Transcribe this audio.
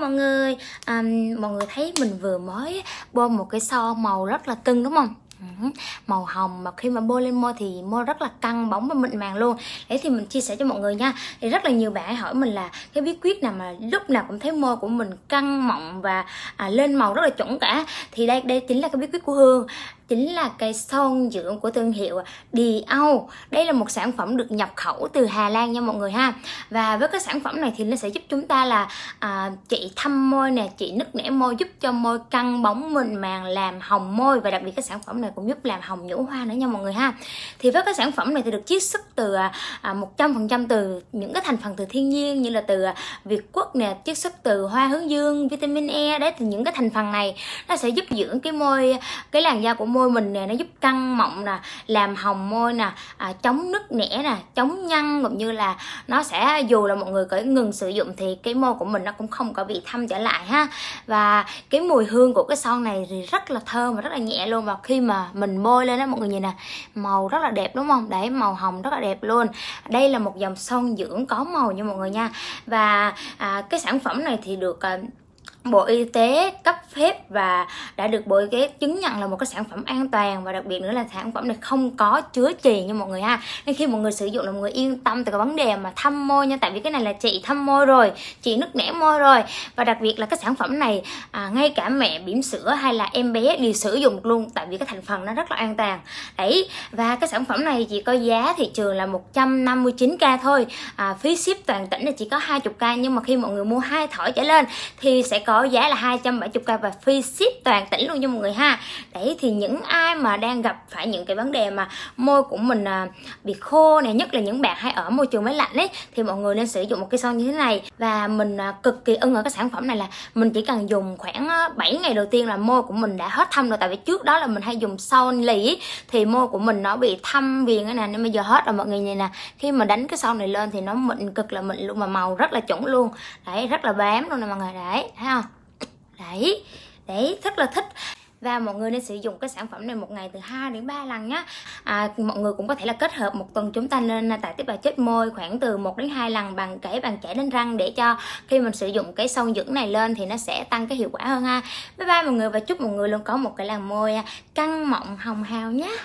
mọi người à, Mọi người thấy mình vừa mới bôi một cái son màu rất là cưng đúng không? màu hồng mà khi mà bôi lên môi thì môi rất là căng bóng và mịn màng luôn để thì mình chia sẻ cho mọi người nha thì rất là nhiều bạn hỏi mình là cái bí quyết nào mà lúc nào cũng thấy môi của mình căng mọng và à, lên màu rất là chuẩn cả thì đây đây chính là cái bí quyết của hương chính là cây son dưỡng của thương hiệu Dior đây là một sản phẩm được nhập khẩu từ Hà Lan nha mọi người ha và với cái sản phẩm này thì nó sẽ giúp chúng ta là à, trị thâm môi nè trị nứt nẻ môi giúp cho môi căng bóng mịn màng làm hồng môi và đặc biệt cái sản phẩm này cũng giúp làm hồng nhũ hoa nữa nha mọi người ha thì với cái sản phẩm này thì được chiết xuất từ à, à, một trăm phần trăm từ những cái thành phần từ thiên nhiên như là từ à, Việt Quất nè chiết xuất từ hoa hướng dương vitamin E đấy thì những cái thành phần này nó sẽ giúp dưỡng cái môi cái làn da của môi môi mình nè nó giúp căng mọng nè làm hồng môi nè à, chống nứt nẻ nè chống nhăn cũng như là nó sẽ dù là mọi người có ngừng sử dụng thì cái môi của mình nó cũng không có bị thâm trở lại ha và cái mùi hương của cái son này thì rất là thơm và rất là nhẹ luôn và khi mà mình bôi lên đó mọi người nhìn nè màu rất là đẹp đúng không đấy màu hồng rất là đẹp luôn đây là một dòng son dưỡng có màu nha mọi người nha và à, cái sản phẩm này thì được à, Bộ Y tế cấp phép và đã được Bộ Y tế chứng nhận là một cái sản phẩm an toàn và đặc biệt nữa là sản phẩm này không có chứa chì nha mọi người ha. Nên khi mọi người sử dụng là mọi người yên tâm từ cái vấn đề mà thâm môi nha tại vì cái này là chị thâm môi rồi, chị nứt nẻ môi rồi và đặc biệt là cái sản phẩm này à, ngay cả mẹ bỉm sữa hay là em bé đều sử dụng luôn tại vì cái thành phần nó rất là an toàn. Đấy và cái sản phẩm này chị có giá thị trường là 159k thôi. À, phí ship toàn tỉnh là chỉ có 20k nhưng mà khi mọi người mua hai thỏi trở lên thì sẽ có có giá là 270k và free ship toàn tỉnh luôn cho mọi người ha đấy thì những ai mà đang gặp phải những cái vấn đề mà môi của mình à, bị khô này nhất là những bạn hay ở môi trường máy lạnh ấy thì mọi người nên sử dụng một cái son như thế này và mình à, cực kỳ ưng ở cái sản phẩm này là mình chỉ cần dùng khoảng 7 à, ngày đầu tiên là môi của mình đã hết thâm rồi tại vì trước đó là mình hay dùng son lì thì môi của mình nó bị thâm viền nè nên bây giờ hết rồi mọi người nhìn nè khi mà đánh cái son này lên thì nó mịn cực là mịn luôn mà màu rất là chuẩn luôn đấy rất là bám luôn nè mọi người đấy thấy không đấy đấy rất là thích và mọi người nên sử dụng cái sản phẩm này một ngày từ 2 đến 3 lần nhé à, mọi người cũng có thể là kết hợp một tuần chúng ta nên tại tế bào chết môi khoảng từ 1 đến 2 lần bằng cái bằng chảy đến răng để cho khi mình sử dụng cái sâu dưỡng này lên thì nó sẽ tăng cái hiệu quả hơn ha bye bye mọi người và chúc mọi người luôn có một cái làn môi à, căng mọng hồng hào nhé